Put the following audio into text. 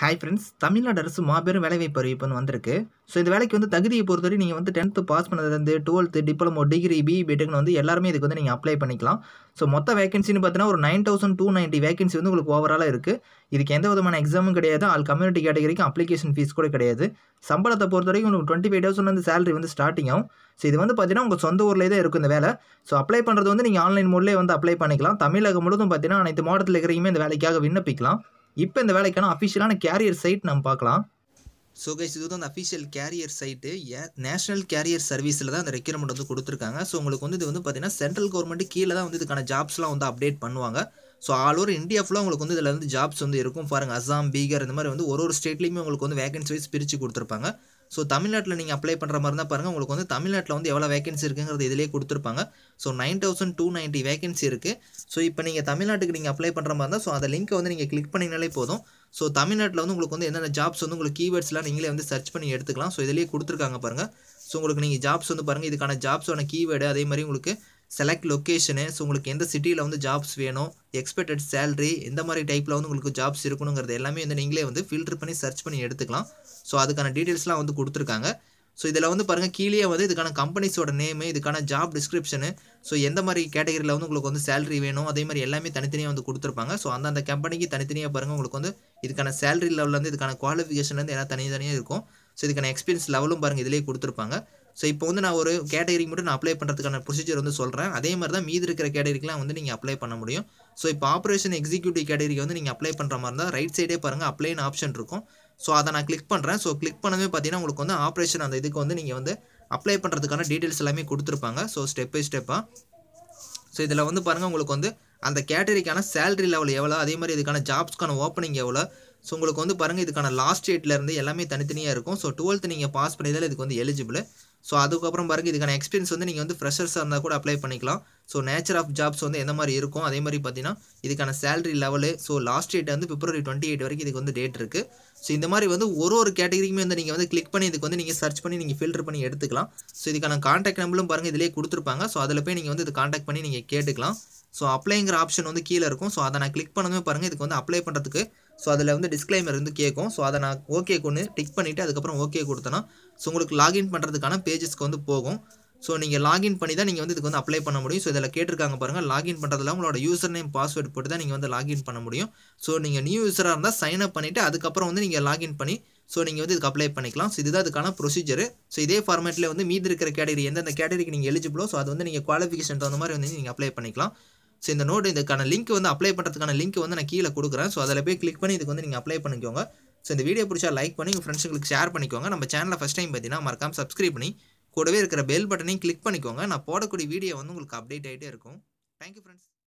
hi friends Tamil Nadu அரசு மாபெரும் வேலைவாய்ப்பு அறிவிப்புன்னு வந்திருக்கு ஸோ இந்த வேலைக்கு வந்து தகுதியை பொறுத்தவரை நீங்கள் வந்து டென்த்து பாஸ் பண்ணதுலேருந்து டுவெல்த்து டிப்ளமோ டிகிரி பிஇ பிடெக்னு வந்து எல்லாருமே இதுக்கு வந்து நீங்கள் அப்ளை பண்ணிக்கலாம் ஸோ மொத்த வேகன்சின்னு பார்த்தீங்கன்னா ஒரு nine thousand two ninety vacancy வந்து உங்களுக்கு ஓவராலாக இருக்குது இதுக்கு எந்த விதமான எக்ஸாமும் கிடையாது ஆல் கம்யூனிட்டி கேட்டகரிக்கும் அப்ளிகேஷன் ஃபீஸ் கூட கிடையாது சம்பளத்தை பொறுத்த வரைக்கும் உங்களுக்கு டுவெண்ட்டி ஃபைவ் தௌசண்ட் வந்து சேலரி வந்து ஸ்டார்டிங் ஆகும் ஸோ இது வந்து பார்த்தீங்கன்னா உங்கள் சொந்த ஊரில் தான் இருக்கும் இந்த வேலை ஸோ அப்ளை பண்ணுறது வந்து நீங்கள் ஆன்லைன் மூடலே வந்து அப்ளை பண்ணிக்கலாம் தமிழகம் முழுவதும் பார்த்தீங்கன்னா அனைத்து மாவட்டத்தில் இருக்கிறீங்க இந்த வேலைக்காக விண்ணப்பிக்கலாம் இப்போ இந்த வேலைக்கான அஃபிஷியலான கேரியர் சைட் நம்ம பார்க்கலாம் ஸோ கைஸ் இது வந்து அந்த அஃபிஷியல் கேரியர் சைட்டு ஏ நேஷனல் கேரியர் சர்வீஸில் தான் அந்த ரெக்யூர்மெண்ட் வந்து கொடுத்துருக்காங்க ஸோ உங்களுக்கு வந்து இது வந்து பார்த்தீங்கன்னா சென்ட்ரல் கவர்மெண்ட் கீழே தான் வந்து இதுக்கான ஜாப்ஸ்லாம் வந்து அப்டேட் பண்ணுவாங்க ஸோ ஆல் ஓவர் இந்தியா ஃபுல்லாக உங்களுக்கு வந்து இதில் வந்து ஜாப்ஸ் வந்து இருக்கும் பாருங்கள் அசாம் பீகார் இந்த மாதிரி வந்து ஒரு ஒரு ஸ்டேட்லேயுமே உங்களுக்கு வந்து வேகன்சி வைஸ் பிரித்து கொடுத்துருப்பாங்க ஸோ தமிழ்நாட்டில் நீங்கள் அப்ளை பண்ணுற மாதிரி இருந்தால் பாருங்கள் உங்களுக்கு வந்து தமிழ்நாட்டில் வந்து எவ்வளோ வேகன்சி இருக்குங்கிறது இதிலே கொடுத்துருப்பாங்க so nine thousand two ninety vacancy இருக்குது ஸோ இப்போ நீங்கள் தமிழ்நாட்டுக்கு நீங்கள் அப்ளை பண்ணுற மாதிரி இருந்தால் ஸோ அந்த லிங்க்கை வந்து நீங்கள் கிளிக் பண்ணிங்கனாலே போதும் ஸோ தமிழ்நாட்டில் வந்து உங்களுக்கு வந்து என்னென்ன ஜாப்ஸ் வந்து உங்களுக்கு கீவேர்ட்ஸ்லாம் நீங்களே வந்து சர்ச் பண்ணி எடுத்துக்கலாம் ஸோ இதிலேயே கொடுத்துருக்காங்க பாருங்கள் ஸோ உங்களுக்கு நீங்கள் ஜாப்ஸ் வந்து பாருங்கள் இதுக்கான ஜாப்ஸான கீவேர்டு அதே மாதிரி உங்களுக்கு செலக்ட் லொக்கேஷனு ஸோ உங்களுக்கு எந்த சிட்டியில் வந்து ஜாப்ஸ் வேணும் எக்ஸ்பெக்டட் சேலரி எந்த மாதிரி டைப்பில் வந்து உங்களுக்கு ஜாப்ஸ் இருக்கணுங்கிறது எல்லாமே வந்து நீங்களே வந்து ஃபில்டர் பண்ணி சர்ச் பண்ணி எடுத்துக்கலாம் ஸோ அதுக்கான டீட்டெயில்ஸ்லாம் வந்து கொடுத்துருக்காங்க ஸோ இதில் வந்து பாருங்கள் கீழே வந்து இதுக்கான கம்பெனிஸோட நேமு இதுக்கான ஜாப் டிஸ்கிரிப்ஷனு ஸோ எந்த மாதிரி கேட்டகரியில் வந்து உங்களுக்கு வந்து சேலரி வேணும் அதே மாதிரி எல்லாமே தனித்தனியாக வந்து கொடுத்துருப்பாங்க ஸோ அந்தந்த கம்பெனிக்கு தனித்தனியாக பாருங்கள் உங்களுக்கு வந்து இதுக்கான சேலரி லெவலில் வந்து இதுக்கான குவாலிஃபிகேஷன்லேருந்து எல்லாம் தனித்தனியாக இருக்கும் ஸோ இதுக்கான எக்ஸ்பீரியன்ஸ் லெவலும் பாருங்கள் இதிலே கொடுத்துருப்பாங்க ஸோ இப்போ வந்து நான் ஒரு கேட்டகரிக்கு மட்டும் நான் அப்ளை பண்ணுறதுக்கான ப்ரொசீஜர் வந்து சொல்கிறேன் அதே மாதிரி தான் மீதி இருக்கிற கேட்டகரிக்கெலாம் வந்து நீங்கள் அப்ளை பண்ண முடியும் ஸோ இப்போ ஆப்ரேஷன் எக்ஸிக்யூட்டிவ் கேட்டகரிக்கு வந்து நீங்கள் அப்ளை பண்ணுற மாதிரி இருந்தால் ரைட் சைடே பாருங்கள் அப்ளைன்னு ஆப்ஷன் இருக்கும் ஸோ அதை நான் கிளிக் பண்ணுறேன் ஸோ கிளிக் பண்ணவே பார்த்தீங்கன்னா உங்களுக்கு வந்து ஆப்ரேஷன் அந்த இதுக்கு வந்து நீங்கள் வந்து அப்ளை பண்ணுறதுக்கான டீட்டெயில்ஸ் எல்லாமே கொடுத்துருப்பாங்க ஸோ ஸ்டெப் பை ஸ்டெப்பாக ஸோ இதில் வந்து பாருங்கள் உங்களுக்கு வந்து அந்த கேட்டரிக்கான சேலரி லெவல் எவ்வளோ அதே மாதிரி இதுக்கான ஜாப்ஸ்க்கான ஓப்பனிங் எவ்வளோ ஸோ உங்களுக்கு வந்து பாருங்கள் இதுக்கான லாஸ்ட் டேட்லேருந்து எல்லாமே தனித்தனியாக இருக்கும் ஸோ டுவெல்த் நீங்கள் பாஸ் பண்ணியதால் இதுக்கு வந்து எலிஜிபிள் ஸோ அதுக்கப்புறம் பாருங்க இதுக்கான எக்ஸ்பீரியன்ஸ் வந்து நீங்கள் வந்து ஃப்ரெஷர்ஸாக இருந்தால் கூட அப்ளை பண்ணிக்கலாம் ஸோ நேச்சர் ஆஃப் ஜாப்ஸ் வந்து எந்த மாதிரி இருக்கும் அதே மாதிரி பார்த்தீங்கன்னா இதுக்கான salary level so last date வந்து பிப்ரவரி டுவெண்ட்டி எயிட் வரைக்கும் இதுக்கு வந்து டேட் இருக்குது ஸோ இந்த மாதிரி வந்து ஒரு ஒரு கேட்டகரிக்குமே வந்து நீங்கள் வந்து கிளிக் பண்ணி இதுக்கு வந்து நீங்கள் சர்ச் பண்ணி நீங்கள் ஃபில்டர் பண்ணி எடுத்துக்கலாம் ஸோ இதுக்கான காண்டாக்ட் நம்பரும் பாருங்கள் இதிலே கொடுத்துருப்பாங்க ஸோ அதில் போய் நீங்கள் வந்து இது காண்டாக்ட் பண்ணி நீங்கள் கேட்டுக்கலாம் ஸோ அப்ளைங்கிற ஆப்ஷன் வந்து கீழே இருக்கும் ஸோ அதை நான் கிளிக் பண்ணதுமே பாருங்கள் இதுக்கு வந்து அப்ளை பண்ணுறதுக்கு ஸோ அதில் வந்து டிஸ்க்ளைமர் வந்து கேட்கும் ஸோ அதை நான் ஓகே கொண்டு டிக் பண்ணிவிட்டு அதுக்கப்புறம் ஓகே கொடுத்தேன்னா ஸோ உங்களுக்கு லாகின் பண்ணுறதுக்கான பேஜஸ்க்கு வந்து போகும் ஸோ நீங்கள் லாகின் பண்ணி தான் நீங்கள் வந்து இதுக்கு வந்து அப்ளை பண்ண முடியும் ஸோ இதில் கேட்டிருக்காங்க பாருங்கள் லாகின் பண்ணுறதுல உங்களோட யூசர் நேம் பாஸ்வேர்ட் போட்டு தான் நீங்கள் வந்து லாகின் பண்ண முடியும் ஸோ நீங்கள் நியூ யூஸராக இருந்தால் சைன் அப் பண்ணிவிட்டு அதுக்கப்புறம் வந்து நீங்கள் லாகின் பண்ணி ஸோ நீங்கள் வந்து இதுக்கு அப்ளை பண்ணிக்கலாம் ஸோ இதுதான் அதுக்கான ப்ரொசீஜர் ஸோ இதே ஃபார்மேட்டில் வந்து மீதி இருக்கிற கேட்டகரி எந்தெந்த கேட்டகரிக்கு நீங்கள் எலிஜிபிளோ ஸோ அது வந்து நீங்கள் குவாலிஃபிகேஷன் தகுந்த மாதிரி வந்து நீங்கள் அப்ளை பண்ணிக்கலாம் ஸோ இந்த நோட் இதுக்கான லிங்க் வந்து அப்ளை பண்ணுறதுக்கான லிங்க் வந்து நான் கீழே கொடுக்குறேன் ஸோ அதில் போய் கிளிக் பண்ணி இதுக்கு வந்து நீங்கள் அப்ளை பண்ணிக்கோங்க ஸோ இந்த வீடியோ பிடிச்சா லைக் பண்ணி உங்கள் ஃப்ரெண்ட்ஸுங்களுக்கு ஷேர் பண்ணிக்கோங்க நம்ம சேனலை ஃபஸ்ட் டைம் பார்த்தீங்கன்னா மறக்காம சப்ஸ்கிரைப் பண்ணி கூடவே இருக்கிற பெல் பட்டனையும் கிளிக் பண்ணிக்கோங்க நான் போடக்கூடிய வீடியோ வந்து உங்களுக்கு அப்டேட் ஆகிட்டே இருக்கும் தேங்க்யூ ஃப்ரெண்ட்ஸ்